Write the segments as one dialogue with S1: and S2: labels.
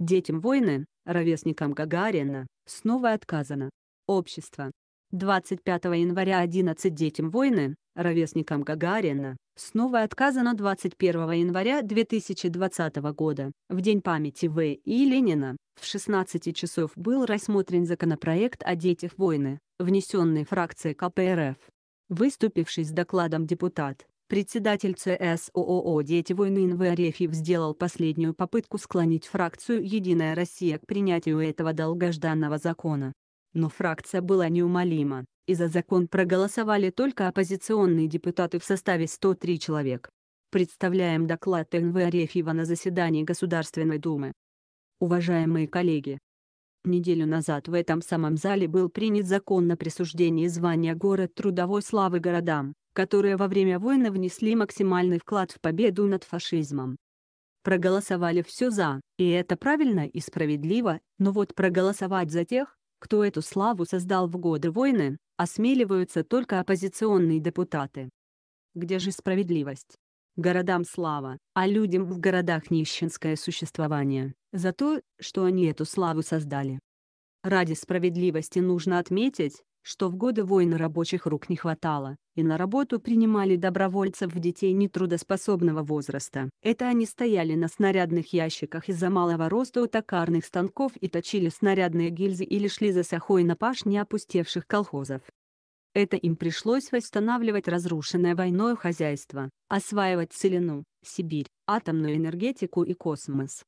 S1: Детям войны, ровесникам Гагарина, снова отказано. Общество. 25 января 11 детям войны, ровесникам Гагарина, снова отказано 21 января 2020 года. В День памяти В. и Ленина в 16 часов был рассмотрен законопроект о детях войны, внесенный фракцией КПРФ. Выступивший с докладом депутат Председатель ЦС ООО «Дети войны» Инве Арефьев сделал последнюю попытку склонить фракцию «Единая Россия» к принятию этого долгожданного закона. Но фракция была неумолима, и за закон проголосовали только оппозиционные депутаты в составе 103 человек. Представляем доклад Н.В. Арефьева на заседании Государственной Думы. Уважаемые коллеги! Неделю назад в этом самом зале был принят закон на присуждение звания город трудовой славы городам, которые во время войны внесли максимальный вклад в победу над фашизмом. Проголосовали все «за», и это правильно и справедливо, но вот проголосовать за тех, кто эту славу создал в годы войны, осмеливаются только оппозиционные депутаты. Где же справедливость? Городам слава, а людям в городах нищенское существование, за то, что они эту славу создали. Ради справедливости нужно отметить, что в годы войны рабочих рук не хватало, и на работу принимали добровольцев в детей нетрудоспособного возраста. Это они стояли на снарядных ящиках из-за малого роста у токарных станков и точили снарядные гильзы или шли за сахой на пашни опустевших колхозов. Это им пришлось восстанавливать разрушенное войной хозяйство, осваивать целину, Сибирь, атомную энергетику и космос.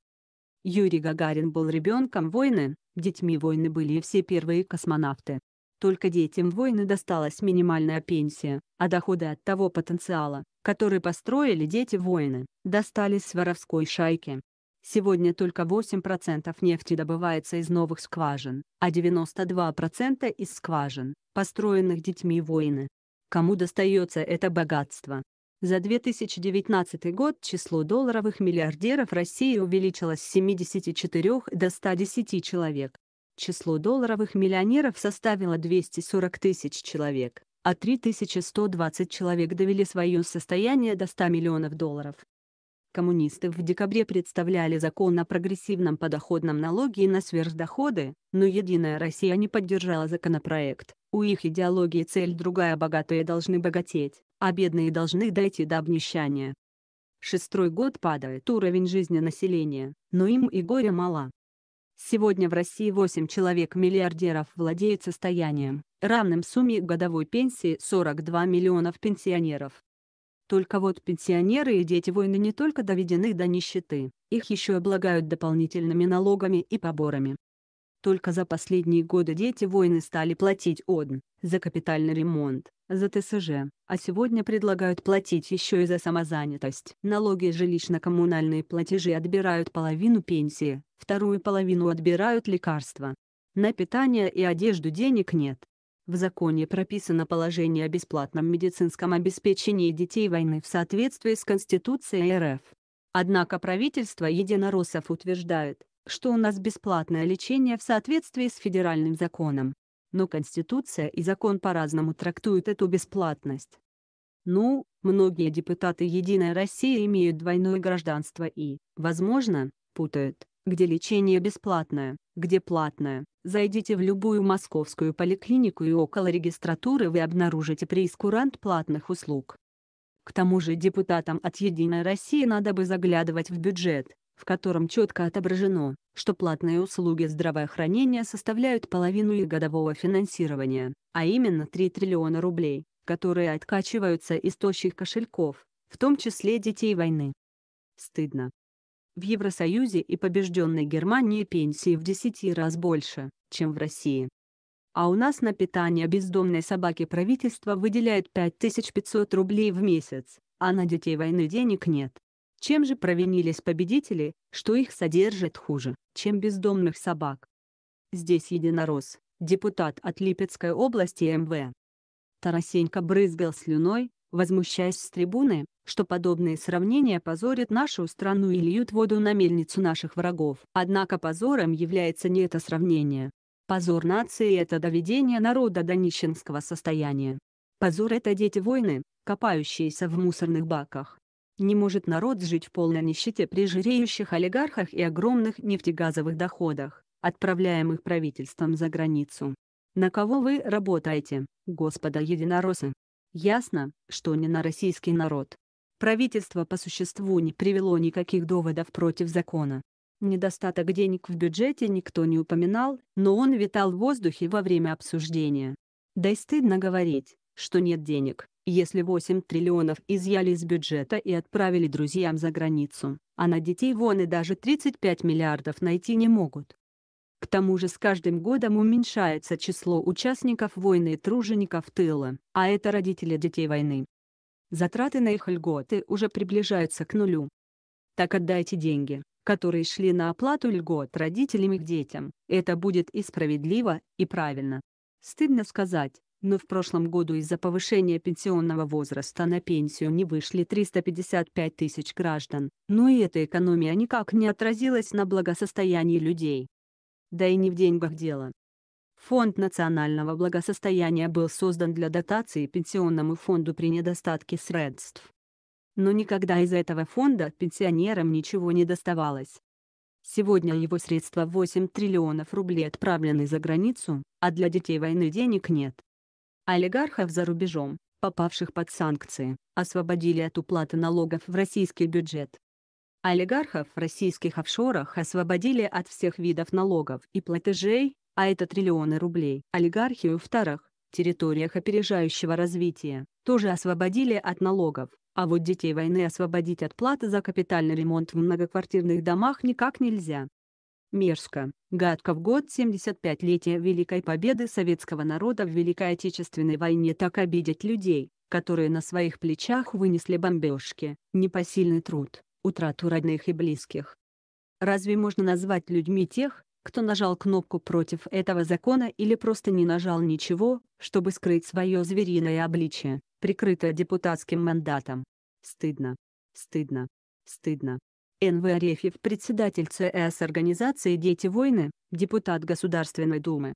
S1: Юрий Гагарин был ребенком войны, детьми войны были все первые космонавты, только детям войны досталась минимальная пенсия, а доходы от того потенциала, который построили дети воины, достались с воровской шайки. Сегодня только 8% нефти добывается из новых скважин, а 92% из скважин, построенных детьми воины. Кому достается это богатство? За 2019 год число долларовых миллиардеров России увеличилось с 74 до 110 человек, число долларовых миллионеров составило 240 тысяч человек, а 3120 человек довели свое состояние до 100 миллионов долларов. Коммунисты в декабре представляли закон о прогрессивном подоходном налоге на сверхдоходы, но «Единая Россия» не поддержала законопроект. У их идеологии цель другая – богатые должны богатеть, а бедные должны дойти до обнищания. Шестой год падает уровень жизни населения, но им и горе мало. Сегодня в России 8 человек-миллиардеров владеют состоянием, равным сумме годовой пенсии 42 миллионов пенсионеров. Только вот пенсионеры и дети войны не только доведены до нищеты, их еще облагают дополнительными налогами и поборами. Только за последние годы дети войны стали платить ОДН за капитальный ремонт, за ТСЖ, а сегодня предлагают платить еще и за самозанятость. Налоги и жилищно-коммунальные платежи отбирают половину пенсии, вторую половину отбирают лекарства. На питание и одежду денег нет. В законе прописано положение о бесплатном медицинском обеспечении детей войны в соответствии с Конституцией РФ. Однако правительство единороссов утверждает, что у нас бесплатное лечение в соответствии с федеральным законом. Но Конституция и закон по-разному трактуют эту бесплатность. Ну, многие депутаты «Единой России» имеют двойное гражданство и, возможно, путают, где лечение бесплатное, где платное. Зайдите в любую московскую поликлинику и около регистратуры вы обнаружите прейскурант платных услуг. К тому же депутатам от «Единой России» надо бы заглядывать в бюджет, в котором четко отображено, что платные услуги здравоохранения составляют половину их годового финансирования, а именно 3 триллиона рублей, которые откачиваются из тощих кошельков, в том числе детей войны. Стыдно. В Евросоюзе и побежденной Германии пенсии в 10 раз больше, чем в России. А у нас на питание бездомной собаки правительство выделяет 5500 рублей в месяц, а на детей войны денег нет. Чем же провинились победители, что их содержат хуже, чем бездомных собак? Здесь единорос, депутат от Липецкой области МВ. Тарасенька брызгал слюной, возмущаясь с трибуны, что подобные сравнения позорят нашу страну и льют воду на мельницу наших врагов. Однако позором является не это сравнение. Позор нации – это доведение народа до нищенского состояния. Позор – это дети войны, копающиеся в мусорных баках. Не может народ жить в полной нищете при жиреющих олигархах и огромных нефтегазовых доходах, отправляемых правительством за границу. На кого вы работаете, господа единоросы? Ясно, что не на российский народ. Правительство по существу не привело никаких доводов против закона. Недостаток денег в бюджете никто не упоминал, но он витал в воздухе во время обсуждения. Да и стыдно говорить, что нет денег. Если 8 триллионов изъяли из бюджета и отправили друзьям за границу, а на детей вон и даже 35 миллиардов найти не могут. К тому же с каждым годом уменьшается число участников войны и тружеников тыла, а это родители детей войны. Затраты на их льготы уже приближаются к нулю. Так отдайте деньги, которые шли на оплату льгот родителям и детям, это будет и справедливо, и правильно. Стыдно сказать, но в прошлом году из-за повышения пенсионного возраста на пенсию не вышли 355 тысяч граждан, но и эта экономия никак не отразилась на благосостоянии людей. Да и не в деньгах дело. Фонд национального благосостояния был создан для дотации пенсионному фонду при недостатке средств. Но никогда из этого фонда пенсионерам ничего не доставалось. Сегодня его средства 8 триллионов рублей отправлены за границу, а для детей войны денег нет олигархов за рубежом, попавших под санкции, освободили от уплаты налогов в российский бюджет. Олигархов в российских офшорах освободили от всех видов налогов и платежей, а это триллионы рублей. Олигархию в тарах, территориях опережающего развития, тоже освободили от налогов, а вот детей войны освободить от платы за капитальный ремонт в многоквартирных домах никак нельзя мерзко. Гадко в год 75-летия Великой Победы советского народа в Великой Отечественной войне так обидеть людей, которые на своих плечах вынесли бомбежки, непосильный труд, утрату родных и близких. Разве можно назвать людьми тех, кто нажал кнопку против этого закона или просто не нажал ничего, чтобы скрыть свое звериное обличие, прикрытое депутатским мандатом? Стыдно. Стыдно. Стыдно. Н.В. Арефьев, председатель ЦС организации «Дети войны», депутат Государственной Думы,